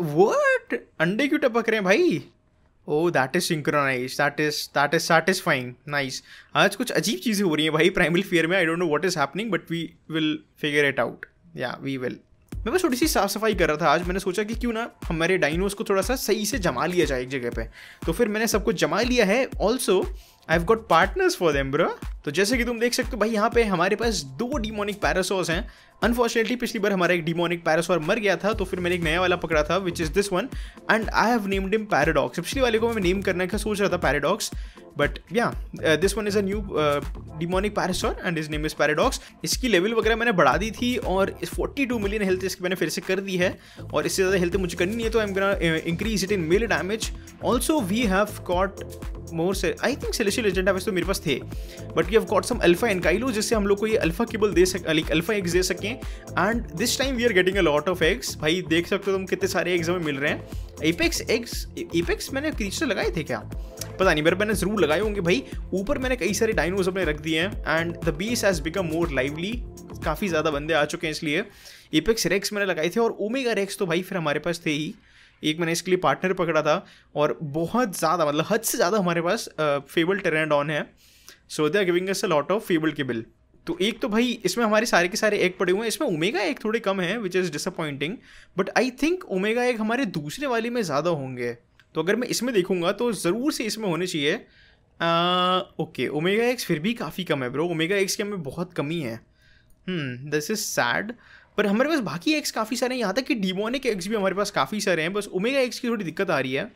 What अंडे क्यों टपक रहे हैं भाई oh that is synchronize that is that is satisfying nice आज कुछ अजीब चीज़ें हो रही हैं भाई प्राइमल फेयर में I don't know what is happening but we will figure it out या वी विल मैं बस थोड़ी सी साफ सफाई कर रहा था आज मैंने सोचा कि क्यों ना हमारे डाइनोस को थोड़ा सा सही से जमा लिया जाए एक जगह पे तो फिर मैंने सब कुछ जमा लिया है also I have got partners for them bro तो जैसे कि तुम देख सकते हो भाई यहाँ पे हमारे पास दो डीमोनिक पैरासोस हैं अनफॉर्चुनेटली पिछली बार हमारा एक डिमोनिक पैरासोर मर गया था तो फिर मैंने एक नया वाला पकड़ा था which is this one and I have named him Paradox पिछली वाले को मैं नेम करने का सोच रहा था Paradox but yeah this one is a new demonic parasaur and his name is Paradox इसकी लेवल वगैरह मैंने बढ़ा दी थी और फोर्टी टू मिलियन हेल्थ इसकी मैंने फिर से कर दी है और इससे ज़्यादा हेल्थ मुझे करनी नहीं है तो I am gonna increase it in melee damage also we have caught more I think celestial agent वैसे तो मेरे पास थे but we have caught some alpha ankylo जिससे हम लोग को ये अल्फा केबल दे सक अल्फा एक्स दे सके रखें and this time we are getting a lot of eggs भाई देख सकते हो तुम कितने सारे एग्स हमें मिल रहे हैं एपेक्स एग्स एपेक्स मैंने क्रीचर लगाए थे क्या पता नहीं मेरे मैंने जरूर लगाए होंगे भाई ऊपर मैंने कई सारे डाइनोज अपने रख दिए हैं and the beast has become more lively काफ़ी ज़्यादा बंदे आ चुके हैं इसलिए एपेक्स रेक्स मैंने लगाए थे और ओमेगा रेक्स तो भाई फिर हमारे पास थे ही एक मैंने इसके लिए पार्टनर पकड़ा था और बहुत ज़्यादा मतलब हद से ज़्यादा हमारे पास फेबल टेरेंड ऑन है so they are giving us a lot of fable के बिल तो एक तो भाई इसमें हमारे सारे के सारे एग पड़े हुए हैं इसमें ओमेगा एग थोड़े कम हैं which is disappointing but I think omega egg हमारे दूसरे वाले में ज़्यादा होंगे तो अगर मैं इसमें देखूंगा तो ज़रूर से इसमें होने चाहिए ओके ओमेगा एक्स फिर भी काफ़ी कम है ब्रो ओमेगा एक्स की हमें बहुत कमी है दिस इज़ सैड पर हमारे पास बाकी एक्स काफ़ी सारे हैं यहाँ तक कि डिमोनिक एक्स भी हमारे पास काफ़ी सारे हैं बस ओमेगा एक्स की थोड़ी दिक्कत आ रही है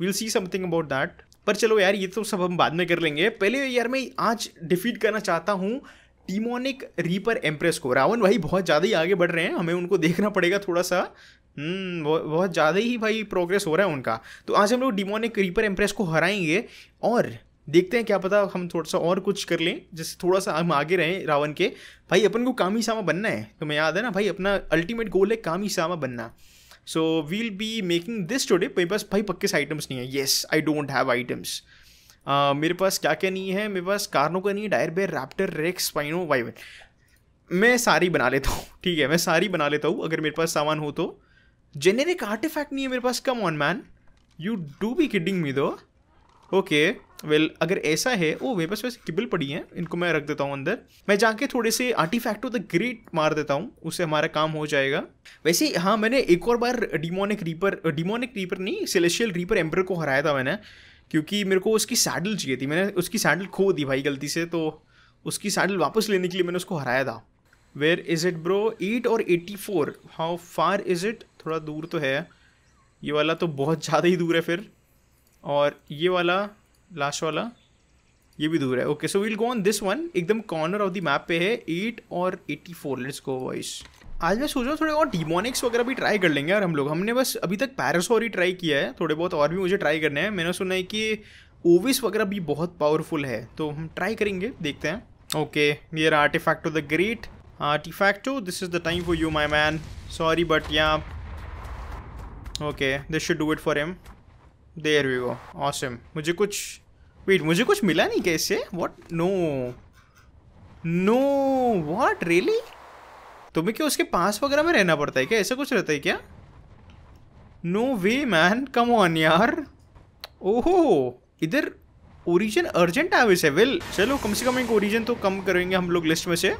will see something about that पर चलो यार ये तो सब हम बाद में कर लेंगे पहले यार मैं आज डिफीट करना चाहता हूँ डिमोनिक रीपर एम्प्रेस को रावण भाई बहुत ज़्यादा ही आगे बढ़ रहे हैं हमें उनको देखना पड़ेगा थोड़ा सा हम्म, बहुत ज़्यादा ही भाई प्रोग्रेस हो रहा है उनका तो आज हम लोग डिमोनिक रीपर एम्प्रेस को हराएंगे और देखते हैं क्या पता हम थोड़ा सा और कुछ कर लें जैसे थोड़ा सा हम आगे रहें रावण के भाई अपन को ही सामा बनना है तो मैं याद है ना भाई अपना अल्टीमेट गोल है कामी सामा बनना so we'll be making this today मेरे पास भाई पक्के से आइटम्स नहीं है yes I don't have items आ, मेरे पास क्या क्या नहीं है मेरे पास कार्नो का नहीं है डायर बेर रैप्टर रेक्स स्पाइनो वाइवन मैं सारी बना लेता हूँ ठीक है मैं सारी बना लेता हूँ अगर मेरे पास सामान हो तो जेनेरिक आर्टिफैक्ट नहीं है मेरे पास come on man you do be kidding me दो ओके वेल अगर ऐसा है ओ मेरे पास वैसे किबल पड़ी हैं इनको मैं रख देता हूँ अंदर मैं जाके थोड़े से आर्टिफैक्ट ऑफ द ग्रेट मार देता हूँ उससे हमारा काम हो जाएगा वैसे हाँ मैंने एक और बार डिमोनिक रीपर डिमोनिक रीपर नहीं सेलेशियल रीपर एम्पर को हराया था मैंने क्योंकि मेरे को उसकी सैडल चाहिए थी मैंने उसकी सैडल खो दी भाई गलती से तो उसकी सैडल वापस लेने के लिए मैंने उसको हराया था where is it bro eight और eighty four how far is it थोड़ा दूर तो है ये वाला तो बहुत ज़्यादा ही दूर है फिर और ये वाला लास्ट वाला ये भी दूर है okay so we'll go on this one एकदम कॉर्नर ऑफ द मैप पे है एट और eighty four let's go boys आज मैं सोच रहा हूँ थोड़े और डिमोनिक्स वगैरह भी ट्राई कर लेंगे यार हम लोग हमने बस अभी तक पैरासोर ही ट्राई किया है थोड़े बहुत और भी मुझे ट्राई करने हैं मैंने सुना है कि ओविस वगैरह भी बहुत पावरफुल है तो हम ट्राई करेंगे देखते हैं ओके ये effect artifacto the great artifacto this is the time for you my man sorry but yeah okay this should do it for him there we go awesome मुझे कुछ वेट मुझे कुछ मिला नहीं कैसे what no no what really तुम्हें क्या उसके पास वगैरह में रहना पड़ता है क्या ऐसा कुछ रहता है क्या no way man come on यार ओहो इधर ओरिजिन अर्जेंट आवेश है वेल चलो कम से कम एक ओरिजिन तो कम करेंगे हम लोग लिस्ट में से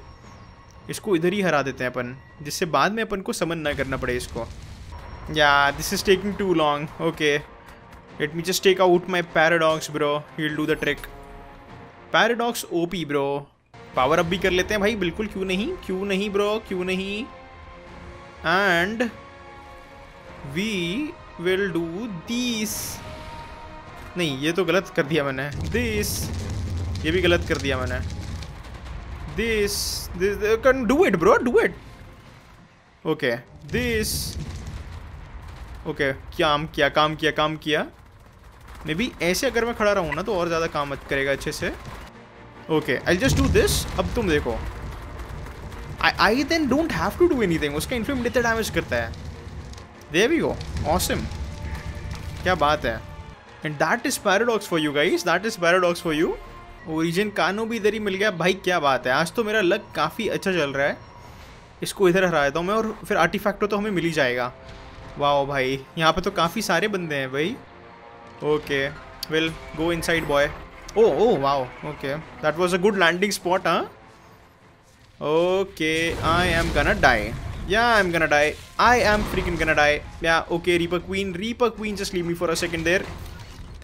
इसको इधर ही हरा देते हैं अपन जिससे बाद में अपन को समन ना करना पड़े इसको yeah this is taking too long okay let me just take out my Paradox bro he will do the trick Paradox OP bro power up भी कर लेते हैं भाई बिल्कुल क्यों नहीं क्यों नहीं ब्रो क्यों नहीं and we will do this नहीं ये तो गलत कर दिया मैंने दिस ये भी गलत कर दिया मैंने this this can do it bro do it okay this okay क्या किया काम किया काम किया मे बी ऐसे अगर मैं खड़ा रहूँ ना तो और ज़्यादा काम करेगा अच्छे से okay I just do this अब तुम देखो I then don't have to do anything उसका इन्फ्लेम इतना डैमेज करता है दे वी गो ऑसम क्या बात है and that is Paradox for you guys that is Paradox for you origin कानो भी इधर ही मिल गया भाई क्या बात है आज तो मेरा लक काफ़ी अच्छा चल रहा है इसको इधर हरा देता हूँ मैं और फिर आर्टिफैक्ट तो हमें मिल ही जाएगा वाह भाई यहाँ पे तो काफ़ी सारे बंदे हैं भाई okay we'll go inside boy Oh, oh, wow. Okay. That was a good landing spot, huh? Okay, I am gonna die. Yeah, I'm gonna die. I am freaking gonna die. Yeah, okay, Reaper Queen. Reaper Queen, just leave me for a second there.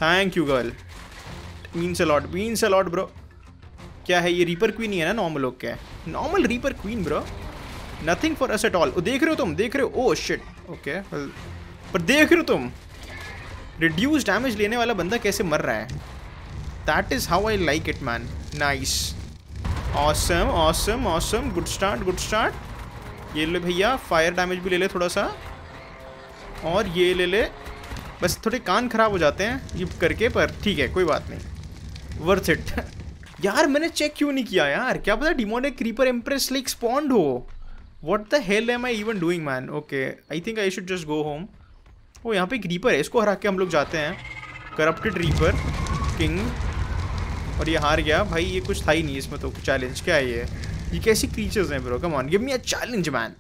Thank you, girl. It means a lot. Means a lot, bro. क्या है ये reaper queen ही है ना normal okay normal reaper queen bro nothing for us at all देख रहे हो तुम देख रहे हो ओ शिट ओके पर देख रहे हो तुम रिड्यूस डैमेज लेने वाला बंदा कैसे मर रहा है That is how I like it, man. Nice. Awesome, awesome, awesome. Good start, good start. ये ले भैया फायर डैमेज भी ले ले थोड़ा सा और ये ले ले बस थोड़े कान खराब हो जाते हैं ये करके पर ठीक है कोई बात नहीं वर्थ इट यार मैंने चेक क्यों नहीं किया यार क्या पता demonic creeper empress like spawned हो what the hell am I even doing man okay I think I should just go home oh यहाँ पे क्रीपर है इसको हरा के हम लोग जाते हैं करप्टेड रीपर किंग और ये हार गया भाई ये कुछ था ही नहीं इसमें तो चैलेंज क्या है ये ये कैसी क्रीचर्स हैं bro come on give me a challenge man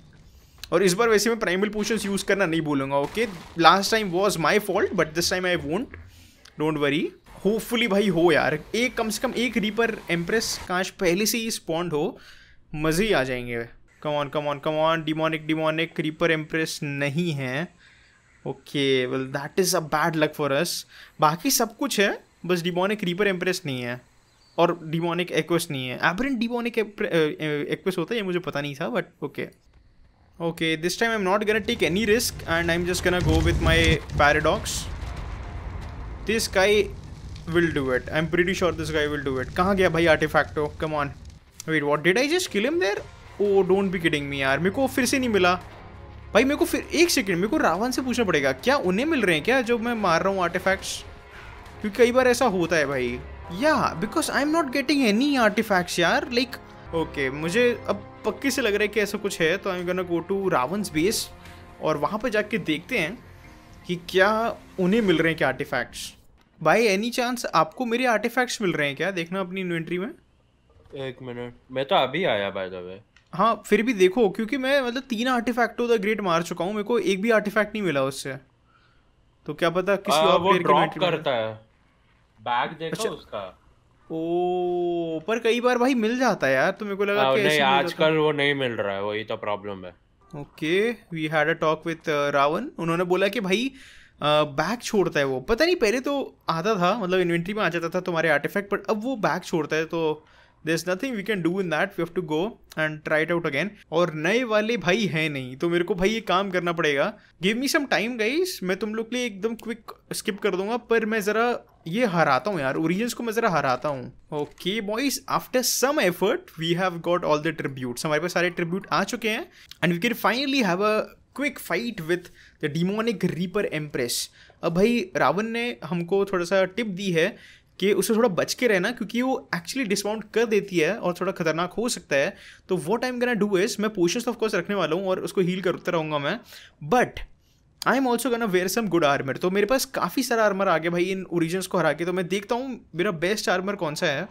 और इस बार वैसे मैं प्राइमल पोशंस यूज़ करना नहीं बोलूंगा okay last time was my fault but this time I won't don't worry hopefully भाई हो यार एक कम से कम एक रीपर एम्प्रेस काश पहले से ही स्पॉन्ड हो मज़े ही आ जाएंगे come on come on come on demonic demonic reaper empress नहीं है okay well that is a bad luck for us बाकी सब कुछ है बस डिमोनिक रीपर एम्प्रेस नहीं है और डिमोनिक एक्वेस नहीं है एबरेंट डिमोनिक एक्वेस होता है ये मुझे पता नहीं था but okay okay this time I am not gonna take any risk and I am just gonna go with my Paradox this guy will do it I am pretty sure this guy will do it कहाँ गया भाई हो come on wait what did I just kill him there oh don't be kidding me यार मेरे को फिर से नहीं मिला भाई मेरे को फिर एक सेकेंड मेरे को रावण से पूछना पड़ेगा क्या उन्हें मिल रहे हैं क्या जो मैं मार रहा हूँ आर्टिफैक्ट्स क्योंकि कई बार ऐसा होता है भाई yeah because I am not getting any artifacts यार लाइक ओके मुझे अब पक्के से लग रहा है कि ऐसा कुछ है तो I am gonna go to Ravan's base और वहाँ पर जाके देखते हैं कि क्या उन्हें मिल रहे हैं क्या आर्टिफैक्ट्स भाई एनी चांस आपको मेरे आर्टिफैक्ट्स मिल रहे हैं क्या देखना अपनी इन्वेंट्री में एक मिनट मैं तो अभी आया बाय द वे हाँ फिर भी देखो क्योंकि मैं मतलब तीन आर्टिफैक्ट ऑफ द ग्रेट मार चुका हूँ मेरे को एक भी आर्टिफैक्ट नहीं मिला उससे तो क्या पता किसी आ, और प्लेयर के मैटर करता है बैग देखो अच्छा, उसका ओ पर कई बार भाई मिल जाता है यार तो मेरे को लगा हाँ, कि नहीं आजकल वो नहीं मिल रहा है वही तो प्रॉब्लम है okay we had a talk with Ravan उन्होंने बोला कि भाई बैग uh, छोड़ता है वो पता नहीं पहले तो आता था मतलब इन्वेंट्री में आ जाता था तुम्हारे आर्टिफैक्ट पर अब वो बैग छोड़ता है तो there is nothing we can do in that we have to go and try out again और नए वाले भाई है नहीं तो मेरे को भाई ये काम करना पड़ेगा give me some time guys मैं तुम लोग के लिए एकदम क्विक स्किप कर दूंगा पर मैं ज़रा ये हराता हूँ यार ओरिजिन को मैं ज़रा हराता हूँ okay boys after some effort we have got all the tribute हमारे पास सारे ट्रिब्यूट आ चुके हैं and we can finally have a quick fight with the demonic reaper empress अब भाई रावण ने हमको थोड़ा सा टिप दी है कि उससे थोड़ा बच के रहना क्योंकि वो एक्चुअली डिस्काउंट कर देती है और थोड़ा खतरनाक हो सकता है तो वो टाइम करना डू इज मैं पोशंस ऑफ कोर्स रखने वाला हूँ और उसको हील करता रहूँगा मैं but I am also gonna wear some good armour तो मेरे पास काफ़ी सारा आर्मर आ गया भाई इन ओरिजिनस को हरा के तो मैं देखता हूँ मेरा बेस्ट आर्मर कौन सा है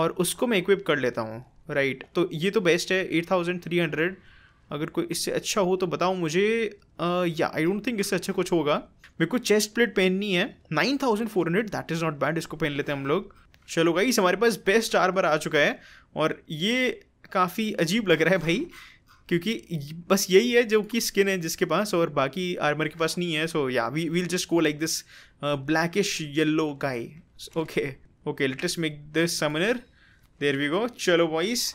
और उसको मैं इक्विप कर लेता हूँ राइट right. तो ये तो बेस्ट है एट थाउजेंड थ्री हंड्रेड अगर कोई इससे अच्छा हो तो बताओ मुझे या आई डोंट थिंक इससे अच्छा कुछ होगा मेरे को चेस्ट प्लेट पहननी है nine thousand four hundred that is not bad इसको पहन लेते हैं हम लोग चलो गाइस हमारे पास बेस्ट बार आ चुका है और ये काफ़ी अजीब लग रहा है भाई क्योंकि बस यही है जो कि स्किन है जिसके पास और बाकी आर्मर के पास नहीं है so yeah we will just go like this blackish yellow guy okay okay let's just make this summoner there we go चलो boys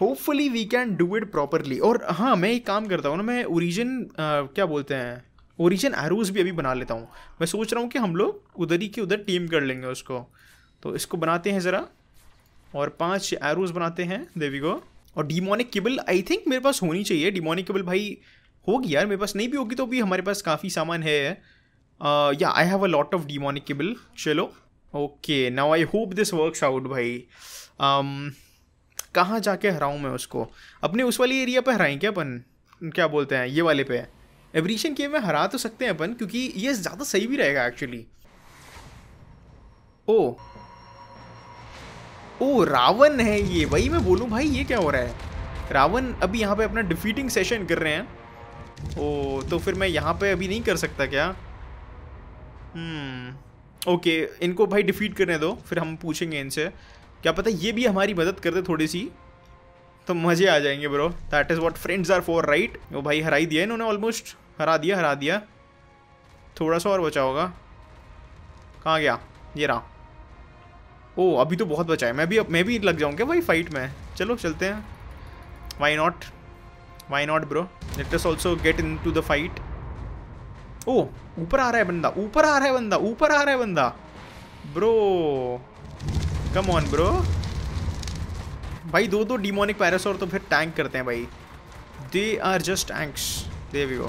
hopefully we can do it properly और हाँ मैं एक काम करता हूँ ना मैं ओरिजिन क्या बोलते हैं ओरिजिन एरोज भी अभी बना लेता हूँ मैं सोच रहा हूँ कि हम लोग उधर ही के उधर टीम कर लेंगे उसको तो इसको बनाते हैं ज़रा और पांच एरोज बनाते हैं देवी को और डिमोनिक केबल आई थिंक मेरे पास होनी चाहिए डिमोनिक केबल भाई होगी यार मेरे पास नहीं भी होगी तो भी हमारे पास काफ़ी सामान है yeah I have a lot of demonic kibble चलो okay now I hope this works out भाई um, कहाँ जाके हराऊँ मैं उसको अपने उस वाली एरिया पर हराएं क्या अपन क्या बोलते हैं ये वाले पे एवरीशन के में हरा तो सकते हैं अपन क्योंकि ये ज़्यादा सही भी रहेगा एक्चुअली ओ ओ रावण है ये वही मैं बोलूं भाई ये क्या हो रहा है रावण अभी यहाँ पे अपना डिफीटिंग सेशन कर रहे हैं ओ तो फिर मैं यहाँ पे अभी नहीं कर सकता क्या हम्म ओके इनको भाई डिफीट करने दो फिर हम पूछेंगे इनसे क्या पता ये भी हमारी मदद कर दे थोड़ी सी तो मज़े आ जाएंगे bro that is what friends are for right वो भाई हरा ही दिया इन्होंने ऑलमोस्ट हरा दिया हरा दिया थोड़ा सा और बचा होगा कहाँ गया ये रहा ओ अभी तो बहुत बचा है मैं भी मैं भी लग जाऊँगा भाई फाइट में चलो चलते हैं why not why not bro let us also get into the fight oh ऊपर आ रहा है बंदा ऊपर आ रहा है बंदा ऊपर आ रहा है बंदा ब्रो कम ऑन ब्रो भाई दो दो डीमोनिक पैरासोर तो फिर टैंक करते हैं भाई they are just ankys there we go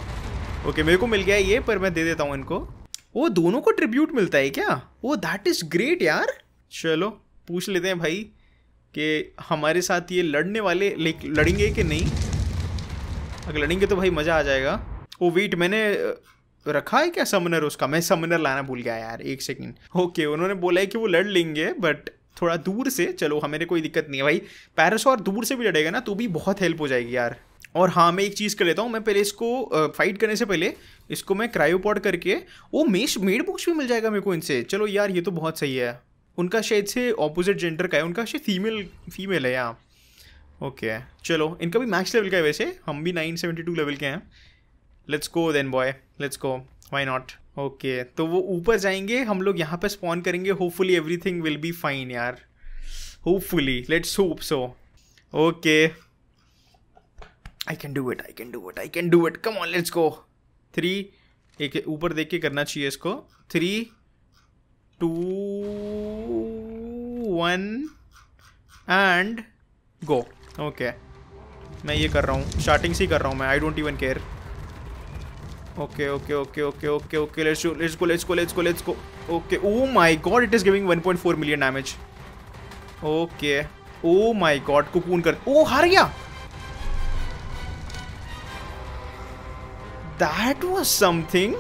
okay मेरे को मिल गया ये पर मैं दे देता हूँ इनको वो दोनों को ट्रिब्यूट मिलता है क्या वो दैट इज़ ग्रेट यार चलो पूछ लेते हैं भाई कि हमारे साथ ये लड़ने वाले लाइक लड़ेंगे कि नहीं अगर लड़ेंगे तो भाई मज़ा आ जाएगा ओ oh, वेट मैंने रखा है क्या समनर उसका मैं समनर लाना भूल गया यार एक सेकंड ओके okay, उन्होंने बोला है कि वो लड़ लेंगे बट थोड़ा दूर से चलो हमें हाँ, कोई दिक्कत नहीं है भाई पैरासोर दूर से भी लड़ेगा ना तो भी बहुत हेल्प हो जाएगी यार और हाँ मैं एक चीज़ कर लेता हूँ मैं पहले इसको फाइट करने से पहले इसको मैं क्रायोपॉड करके वो मेश मेड बुक्स भी मिल जाएगा मेरे को इनसे चलो यार ये तो बहुत सही है उनका शायद से ऑपोजिट जेंडर का है उनका शायद फीमेल फीमेल है यहाँ ओके चलो इनका भी मैक्स लेवल का है वैसे हम भी टू लेवल के हैं let's go then boy let's go why not okay तो वो ऊपर जाएंगे हम लोग यहाँ पे स्पॉन करेंगे hopefully everything will be fine यार hopefully let's hope so okay I can do it I can do it I can do it come on let's go three एक ऊपर देख के करना चाहिए इसको three two one and go okay मैं ये कर रहा हूँ स्टार्टिंग से ही कर रहा हूँ मैं I don't even care okay okay okay okay okay okay let's go let's go let's go let's go let's go okay oh my god it is giving 1.4 million damage okay oh my god cocoon कर oh हार गया that was something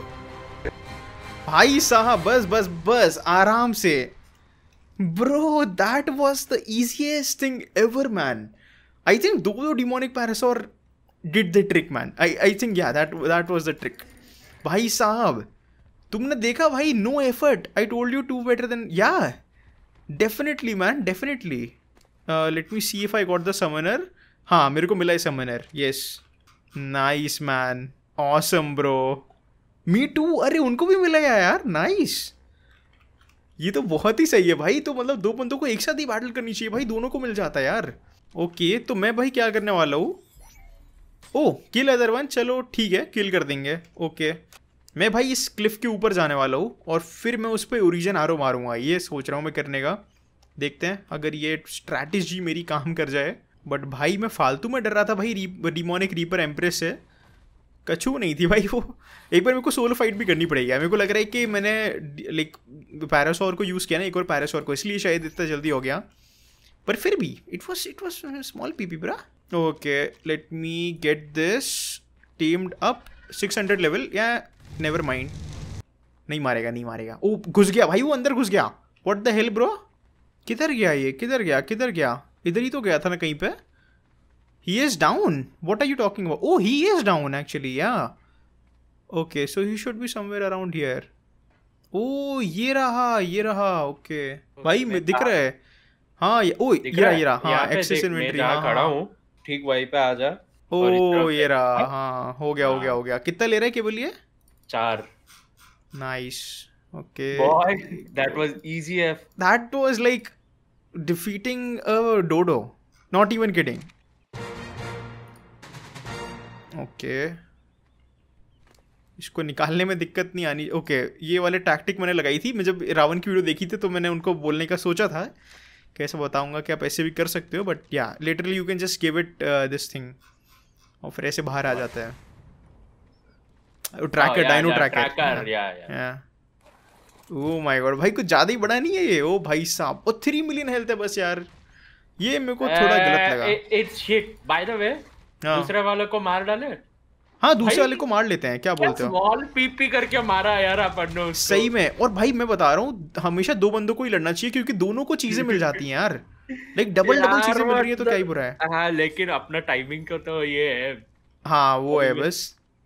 भाई साहब बस बस बस आराम से bro that was the easiest thing ever man I think though demonic parasaur did the trick man I I think yeah that that was the trick भाई साहब तुमने देखा भाई no effort I told you to better than yeah definitely man definitely let me see if I got the summoner हाँ मेरे को मिला है summoner yes nice man awesome bro me too अरे उनको भी मिला है यार नाइस ये तो बहुत ही सही है भाई तो मतलब दो बंदों को एक साथ ही बैटल करनी चाहिए भाई दोनों को मिल जाता है यार ओके तो मैं भाई क्या करने वाला हूँ ओ किल अदर वन चलो ठीक है किल कर देंगे ओके मैं भाई इस क्लिफ के ऊपर जाने वाला हूँ और फिर मैं उस पर ओरिजिन आरो मारूंगा ये सोच रहा हूँ मैं करने का देखते हैं अगर ये स्ट्रैटेजी मेरी काम कर जाए बट भाई मैं फालतू में डर रहा था भाई डिमोनिक री, रीपर एम्प्रेस से कछू नहीं थी भाई वो एक बार मेरे को सोलो फाइट भी करनी पड़ेगी मेरे को लग रहा है कि मैंने लाइक पैरासोर को यूज़ किया ना एक और पैरासोर को इसलिए शायद इतना जल्दी हो गया पर फिर भी it was it was small PP bro okay let me get this teamed up 600 level yeah never mind नहीं मारेगा नहीं मारेगा ओ घुस गया भाई वो अंदर घुस गया व्हाट द हेल ब्रो किधर गया ये किधर गया किधर गया इधर ही तो गया था ना कहीं पे he is down what are you talking about oh he is down actually yeah okay so he should be somewhere around here oh ये रहा ये रहा ओके okay. भाई दिख रहा है हाँ ओ ये रहा ये रहा हाँ एक्सेस इन्वेंटरी हाँ खड़ा हाँ। हूँ ठीक वही पे आ जा ओ ये रहा हाँ हो गया हो गया हो गया कितना ले रहे के बोलिए चार nice okay boy that was easy एफ that was like defeating a dodo not even kidding okay इसको निकालने में दिक्कत नहीं आनी ओके okay, ये वाले टैक्टिक मैंने लगाई थी मैं जब रावण की वीडियो देखी थी तो मैंने उनको बोलने का सोचा था कैसे बताऊँगा कि आप ऐसे भी कर सकते हो बट या literally you can just give it this thing और फिर ऐसे बाहर आ जाता है tracker dino tracker oh my God भाई कुछ ज़्यादा ही बड़ा नहीं है ये ओ भाई साहब ओ थ्री मिलियन हेल्थ है बस यार ये मेरे को थोड़ा uh, गलत लगा it's shit by the way दूसरे वाले को मार डाले हाँ दूसरे वाले को मार लेते हैं क्या बोलते हो स्मॉल पीपी करके मारा यार अपन सही में और भाई मैं बता रहा हूँ हमेशा दो बंदों को ही लड़ना चाहिए क्योंकि दोनों को चीजें मिल जाती हैं यार लाइक डबल डबल चीजें मिल रही है तो क्या ही बुरा है हाँ लेकिन अपना टाइमिंग का तो ये है हाँ वो है बस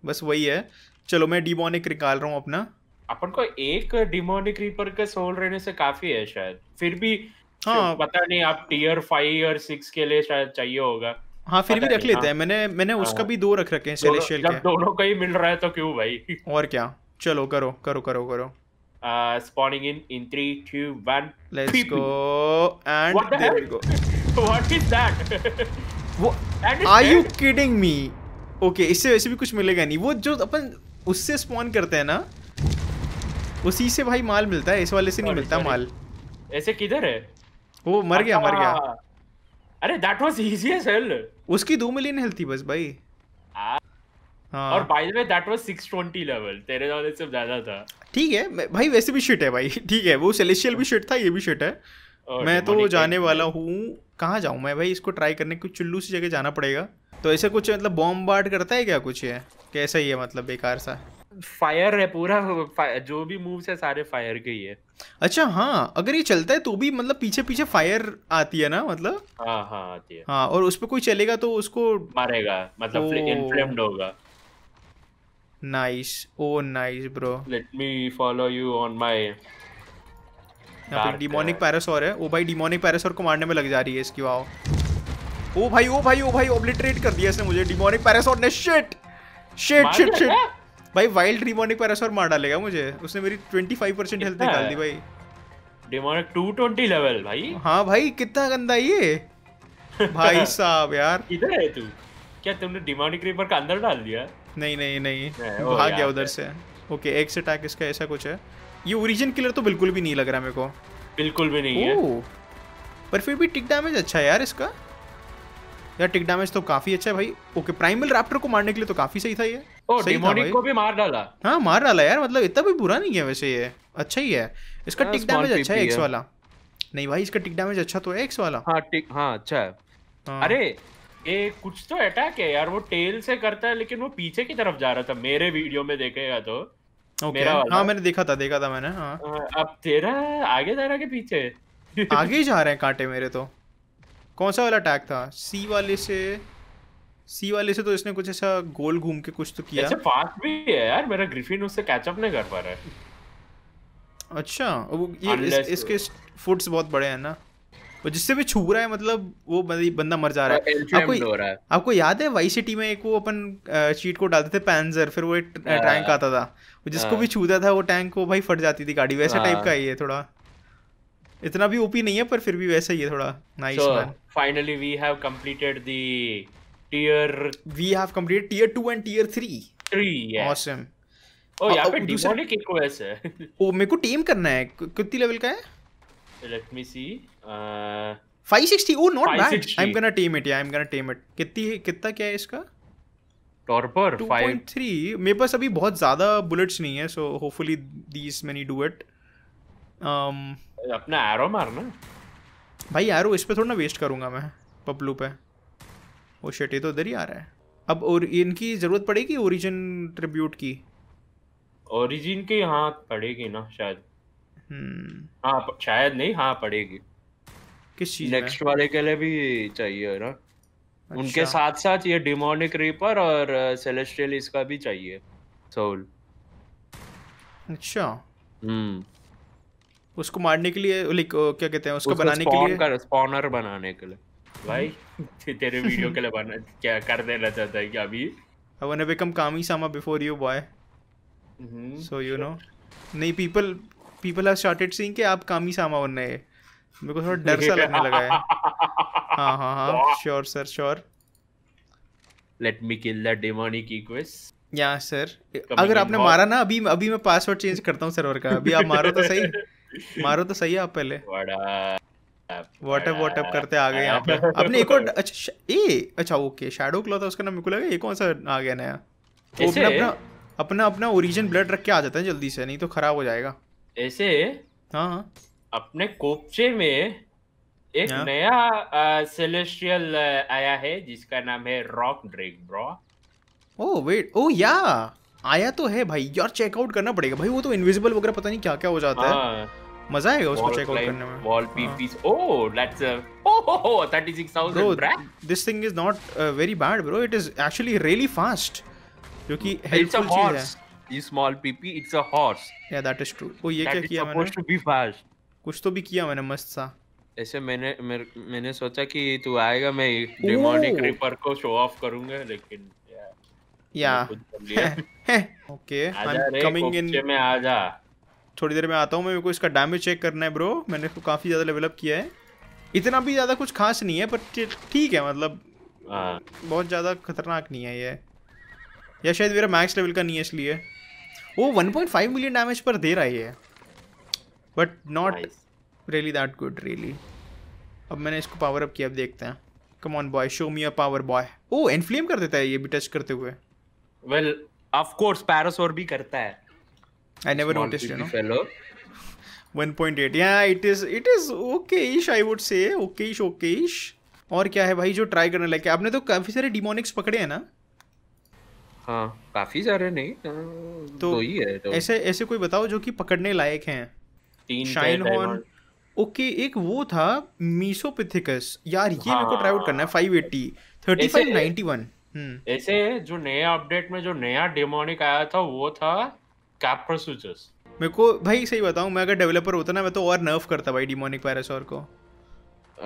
बस वही है चलो मैं डिमोनिक निकाल रहा हूँ अपना अपन को एक डिमोनिक रीपर का सोल रहने से काफी है शायद फिर भी हाँ पता नहीं आप टीयर फाइव और सिक्स के लिए शायद चाहिए होगा हाँ फिर भी रख लेते हैं हाँ। मैंने मैंने हाँ, उसका भी दो रख रखे हैं सेलेशियल के दोनों का ही मिल रहा है तो क्यों भाई और क्या चलो करो करो करो करो spawning in in three two one let's go and there we go what is that we go. what is that? Okay इससे वैसे भी कुछ मिलेगा नहीं वो जो अपन उससे स्पॉन करते हैं ना उसी से भाई माल मिलता है इस वाले से नहीं मिलता माल ऐसे किधर है वो मर गया मर गया अच्छा। अरे that was easy as hell उसकी 2 मिलियन हेल्थ थी बस भाई हाँ। और by the way that was 620 level तेरे नॉलेज से ज्यादा था ठीक है भाई वैसे भी शिट है भाई ठीक है वो सेलेस्टियल भी शिट था ये भी शिट है मैं तो जाने वाला हूँ कहाँ जाऊँ मैं भाई इसको ट्राई करने को चुल्लू सी जगह जाना पड़ेगा तो ऐसे कुछ मतलब बॉम्ब बार्ट करता है क्या कुछ है कैसा ही है मतलब बेकार सा फायर है पूरा फायर, जो भी मूव्स है सारे फायर के ही है अच्छा हाँ अगर ये चलता है तो भी मतलब पीछे पीछे फायर आती है ना मतलब हाँ हाँ आती है हाँ और उस पर कोई चलेगा तो उसको मारेगा मतलब इन्फ्लेम्ड होगा nice oh nice bro let me follow you on my यहाँ पे डिमोनिक पैरासोर है ओ भाई डिमोनिक पैरासोर को मारने में लग जा रही है इसकी वाओ ओ भाई ओ भाई ओ भाई ओब्लिटरेट कर दिया इसने मुझे डिमोनिक पैरासोर ने शिट शिट शिट, शिट भाई वाइल्ड डिमोनिक पैरासोर मार डालेगा मुझे उसने मेरी 25% हेल्थ निकाल दी भाई डिमोनिक 220 लेवल भाई हाँ भाई कितना गंदा ये भाई साहब यार किधर है तू क्या तुमने डिमोनिक रीपर का अंदर डाल दिया नहीं नहीं नहीं भाग गया उधर से ओके एक से अटैक इसका ऐसा कुछ है ये ओरिजिन किलर तो बिल्कुल भी नहीं लग रहा मेरे को बिल्कुल भी नहीं है पर फिर भी टिक डैमेज अच्छा है यार इसका यार टिक डैमेज तो काफ़ी अच्छा है भाई ओके प्राइमल रैप्टर को मारने के लिए तो काफ़ी सही था ये ओ डेमोनिक को भी मार डाला हाँ मार डाला यार मतलब इतना भी बुरा नहीं है वैसे ये अच्छा ही है इसका टिक हाँ, डैमेज अच्छा है एक्स वाला नहीं भाई इसका टिक डैमेज अच्छा तो है एक्स वाला हाँ टिक हाँ अच्छा है हाँ। अरे ये कुछ तो अटैक है यार वो टेल से करता है लेकिन वो पीछे की तरफ जा रहा था मेरे वीडियो में देखेगा तो हाँ मैंने देखा था देखा था मैंने हाँ, हाँ अब तेरा आगे जा रहा है पीछे आगे जा रहे हैं कांटे मेरे तो कौन सा वाला अटैक था सी वाले से सी वाले से तो इसने कुछ ऐसा गोल घूम के कुछ तो किया अच्छा फास्ट भी है यार मेरा ग्रिफिन उससे कैच अप नहीं कर पा रहा है अच्छा वो ये इस, इसके फुट्स बहुत बड़े हैं ना वो जिससे भी छू रहा है मतलब वो बंदा मर जा रहा है आपको रहा है। आपको याद है वाई सिटी में एक वो अपन चीट को डालते थे पैंजर फिर वो एक टैंक हाँ। आता था वो जिसको भी हाँ। छूता था वो टैंक वो भाई फट जाती थी गाड़ी वैसे टाइप हाँ। का ही है थोड़ा इतना भी ओपी नहीं है पर फिर भी वैसा ही है थोड़ा nice man finally we have completed the tier. We have completed tier two and tier three. Three. Yeah. Awesome. Oh यहाँ पे डिमोनिक एक ओएस है ओ मेरे को टीम करना है कितनी लेवल का है let me see 560 oh not bad I am gonna team it या I am gonna team it कितनी कितना क्या है इसका टॉर्पर 2.3 मेरे पास अभी बहुत ज्यादा बुलेट्स नहीं है so hopefully these many do it अपना एरो मारना भाई एरो इस पे थोड़ा ना वेस्ट करूंगा मैं पब्लू पे वो शर्ट ये तो उधर ही आ रहा है अब और इनकी ज़रूरत पड़ेगी ओरिजिन ट्रिब्यूट की ओरिजिन के यहाँ पड़ेगी ना शायद हम्म। हाँ शायद नहीं हाँ पड़ेगी किस चीज नेक्स्ट वाले के लिए भी चाहिए ना अच्छा। उनके साथ साथ ये डिमोनिक रीपर और सेलेस्ट्रियल इसका भी चाहिए सोल अच्छा हम्म उसको मारने के लिए लाइक क्या कहते हैं उसको, उसको बनाने के लिए स्पॉनर बनाने के लिए भाई तेरे वीडियो के लिए क्या कर देना चाहता है क्या अभी I want to become kami sama before you boy so you know नहीं people people have started seeing कि आप कामी सामा बन रहे हैं मेरे को थोड़ा डर सा लगने लगा है हां हां हां sure sir sure let me kill the demonic equus या सर अगर आपने मारा ना अभी अभी मैं पासवर्ड चेंज करता हूँ सर्वर का अभी आप मारो तो सही मारो तो सही है आप पहले बड़ा वाटअप वाटअप करते आ गए यहां पे अपने एक और अच्छा ए अच्छा ओके शैडो क्लो था उसका नाम मेरे को लगा ये कौन सा आ गया नया ऐसे अपना अपना अपना ओरिजिन ब्लड रख के आ जाता है जल्दी से नहीं तो खराब हो जाएगा ऐसे हां अपने कोपचे में एक हाँ। नया सेलेस्टियल आया है जिसका नाम है rock drake bro oh wait oh या आया तो है भाई यार चेकआउट करना पड़ेगा भाई वो तो इनविजिबल वगैरह पता नहीं क्या क्या हो जाता है हाँ। मजा आएगा उसको चेक आउट करने में वॉल पीपीस oh that's a oh 36000 bro this thing is not very bad bro it is actually really fast जो कि हेल्पफुल चीज है ये स्मॉल पीपी इट्स अ हॉर्स या दैट इज ट्रू ओ ये क्या किया मैंने सपोज टू बी फास्ट कुछ तो भी किया मैंने मस्त सा ऐसे मैंने मेर, मैंने सोचा कि तू आएगा मैं डेमोनिक रिपर को शो ऑफ करूंगा लेकिन या okay I am coming in मैं आ जा थोड़ी देर में आता हूँ मैं मेरे को इसका डैमेज चेक करना है ब्रो मैंने इसको काफ़ी ज़्यादा डेवलप किया है इतना भी ज़्यादा कुछ खास नहीं है पर ठीक है मतलब हाँ। बहुत ज़्यादा खतरनाक नहीं है ये या शायद मेरा मैक्स लेवल का नहीं है इसलिए वो 1.5 मिलियन डैमेज पर दे रहा है but not really that good really अब मैंने इसको पावर अप किया अब देखते हैं come on boy show me a power boy oh inflame कर देता है ये भी टच करते हुए वेल ऑफ कोर्स पैरासोर भी करता है I never Small noticed, you know. Fellow. 1.8 yeah it is it is okayish i would say okayish okayish और क्या है भाई जो ट्राई करने लगे आपने तो काफी सारे डिमोनिक्स पकड़े हैं ना हाँ काफी सारे नहीं हाँ, तो, तो ही है तो। ऐसे ऐसे कोई बताओ जो कि पकड़ने लायक हैं शाइन हॉर्न ओके एक वो था मीसोपिथिकस यार ये हाँ, मेरे को ट्राई आउट करना है 580 हाँ। 3591 हम्म। ऐसे जो नया अपडेट में जो नया डिमोनिक आया था वो था कैपर स्विचेस मेरे को भाई सही बताऊं मैं अगर डेवलपर होता ना मैं तो और नर्फ करता भाई डिमोनिक पैरासोर को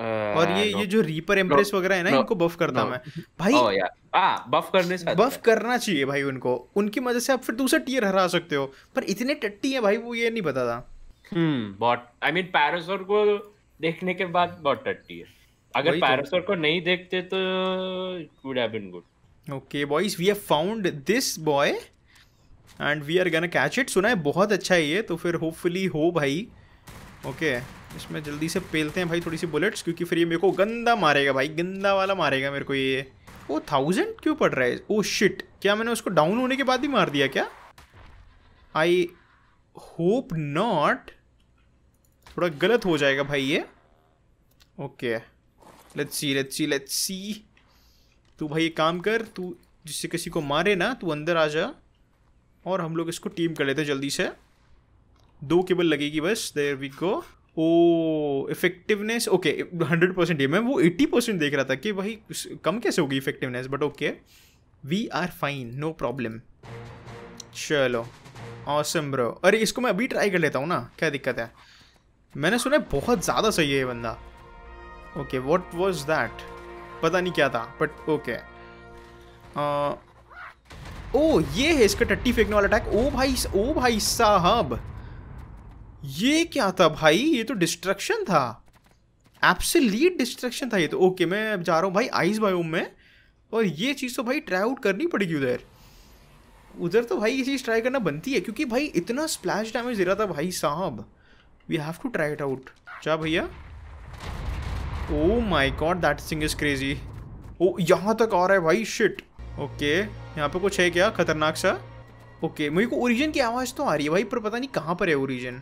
Uh, और ये no. ये जो रीपर एम्प्रेस no. वगैरह है ना no. इनको बफ करता no. मैं भाई oh, yeah. ah, बफ करने से बफ करना चाहिए भाई उनको उनकी मदद से आप फिर दूसरा टीयर हरा सकते हो पर इतने टट्टी है भाई वो ये नहीं पता था हम्म बहुत आई मीन पैरासोर को देखने के बाद बहुत टट्टी है अगर पैरासोर तो। को नहीं देखते तो would have been good okay boys we have found this boy and we are gonna catch it सुना है बहुत अच्छा है ये तो फिर होपफुली हो भाई ओके okay, इसमें जल्दी से पेलते हैं भाई थोड़ी सी बुलेट्स क्योंकि फिर ये मेरे को गंदा मारेगा भाई गंदा वाला मारेगा मेरे को ये वो थाउजेंड क्यों पड़ रहा है ओ oh शिट क्या मैंने उसको डाउन होने के बाद ही मार दिया क्या आई होप नॉट थोड़ा गलत हो जाएगा भाई ये okay let's see let's see let's see तू भाई एक काम कर तू जिससे किसी को मारे ना तू अंदर आ जा और हम लोग इसको टीम कर लेते हैं जल्दी से दो केबल लगेगी बस there we go oh effectiveness okay hundred percent ये मैं वो एट्टी परसेंट देख रहा था कि भाई कम कैसे होगी effectiveness but okay we are fine no problem चलो ऑसम ब्रो अरे इसको मैं अभी ट्राई कर लेता हूँ ना क्या दिक्कत है मैंने सुना बहुत ज़्यादा सही है ये बंदा ओके वॉट वॉज दैट पता नहीं क्या था बट ओके uh, ओ ये है इसका टट्टी फेंकने वाला अटैक ओ भाई ओ भाई साहब ये क्या था भाई ये तो डिस्ट्रक्शन था एब्सोलीट डिस्ट्रक्शन था ये तो ओके मैं जा रहा हूँ भाई आइस बायोम में और ये चीज़ तो भाई ट्राई आउट करनी पड़ेगी उधर उधर तो भाई ये चीज़ ट्राई करना बनती है क्योंकि भाई इतना स्प्लैश डैमेज दे रहा था भाई साहब we have to try it out जा भैया oh my God that thing is crazy oh यहाँ तक आ रहा है भाई शिट ओके okay. यहाँ पे कुछ है क्या खतरनाक सा ओके मेरे को ओरिजिन की आवाज़ तो आ रही है भाई पर पता नहीं कहाँ पर है ओरिजिन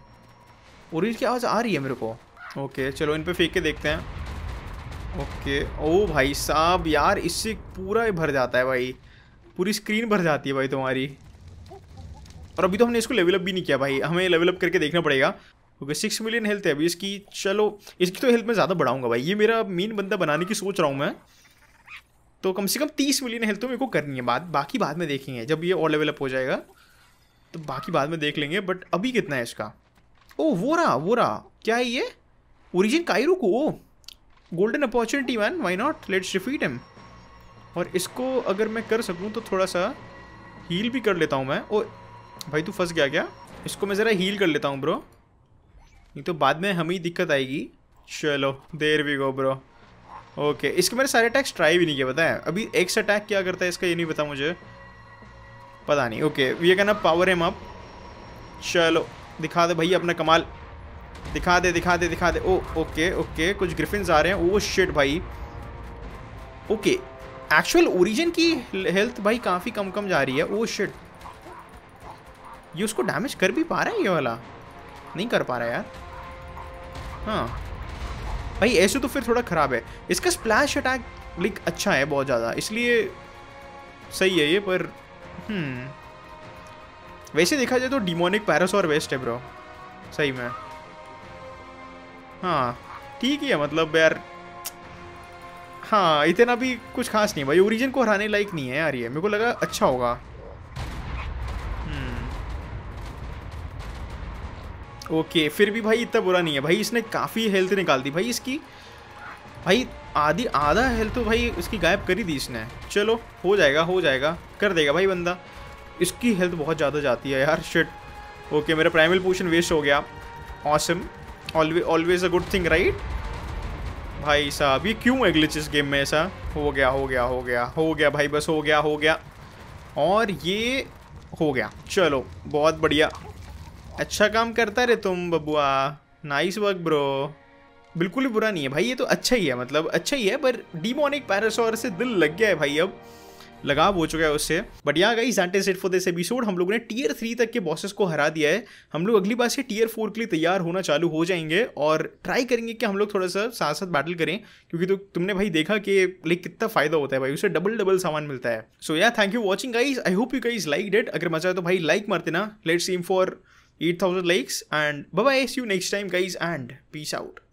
ओरिजिन की आवाज़ आ रही है मेरे को ओके चलो इन पर फेंक के देखते हैं ओके ओ भाई साहब यार इससे पूरा भर जाता है भाई पूरी स्क्रीन भर जाती है भाई तुम्हारी और अभी तो हमने इसको लेवलअप भी नहीं किया भाई हमें लेवल अप करके देखना पड़ेगा ओके सिक्स मिलियन हेल्थ है अभी इसकी चलो इसकी तो हेल्थ में ज़्यादा बढ़ाऊँगा भाई ये मेरा मेन बंदा बनाने की सोच रहा हूँ मैं तो कम से कम तीस मिलियन हेल्थ तो मेरे को करनी है बाद बाकी बाद में देखेंगे जब ये और लेवल हो जाएगा तो बाकी बाद में देख लेंगे बट अभी कितना है इसका ओ वो रहा वो रहा क्या है ये ओरिजिन कायरू को ओ golden opportunity man why not let's defeat M और इसको अगर मैं कर सकूँ तो थोड़ा सा हील भी कर लेता हूँ मैं ओ भाई तू फंस गया क्या इसको मैं ज़रा हील कर लेता हूँ ब्रो नहीं तो बाद में हमें दिक्कत आएगी चलो देर भी गो ब्रो ओके इसके मैंने सारे अटैक्स ट्राई भी नहीं किया बताएं अभी एक्स अटैक क्या करता है इसका ये नहीं पता मुझे पता नहीं ओके वी ये कहना पावर एम अप चलो दिखा दे भाई अपना कमाल दिखा दे दिखा दे दिखा दे ओ ओके ओके कुछ ग्रिफिन आ रहे हैं ओ oh, शिट भाई ओके एक्चुअल ओरिजिन की हेल्थ भाई काफ़ी कम कम जा रही है ओ oh, शिट ये उसको डैमेज कर भी पा रहा है ये वाला नहीं कर पा रहा यार हाँ भाई ऐसे तो फिर थोड़ा ख़राब है इसका स्प्लैश अटैक लाइक अच्छा है बहुत ज़्यादा इसलिए सही है ये पर हम्म। वैसे देखा जाए तो डिमोनिक पैरासोर वेस्ट है ब्रो सही में हाँ ठीक ही है मतलब यार हाँ इतना भी कुछ खास नहीं है भाई ओरिजिन को हराने लायक नहीं है यार ये मेरे को लगा अच्छा होगा ओके फिर भी भाई इतना बुरा नहीं है भाई इसने काफ़ी हेल्थ निकाल दी भाई इसकी भाई आधी आधा हेल्थ तो भाई उसकी गायब कर ही दी इसने चलो हो जाएगा हो जाएगा कर देगा भाई बंदा इसकी हेल्थ बहुत ज़्यादा जाती है यार शिट ओके मेरा प्राइमल पोशन वेस्ट हो गया awesome always a good thing right भाई साहब ये क्यों है ग्लिच इस गेम में ऐसा हो गया हो गया हो गया हो गया भाई बस हो गया हो गया और ये हो गया चलो बहुत बढ़िया अच्छा काम करता रे तुम बबुआ नाइस वर्क ब्रो बिल्कुल भी बुरा नहीं है भाई ये तो अच्छा ही है मतलब अच्छा ही है पर डीमोनिक पैरासोर से दिल लग गया है भाई अब लगाव हो चुका है उससे बट यहाँ गई that's it for this episode हम लोगों ने टीयर थ्री तक के बॉसेस को हरा दिया है हम लोग अगली बार से टीयर फोर के लिए तैयार होना चालू हो जाएंगे और ट्राई करेंगे कि हम लोग थोड़ा सा साथ साथ बैटल करें क्योंकि तो तुमने भाई देखा कि लाइक कितना फायदा होता है भाई उसे डबल डबल सामान मिलता है सो या thank you watching guys I hope you guys like that अगर मजा आए तो भाई लाइक मारते ना let's aim for 8000 likes and bye bye see you next time guys and peace out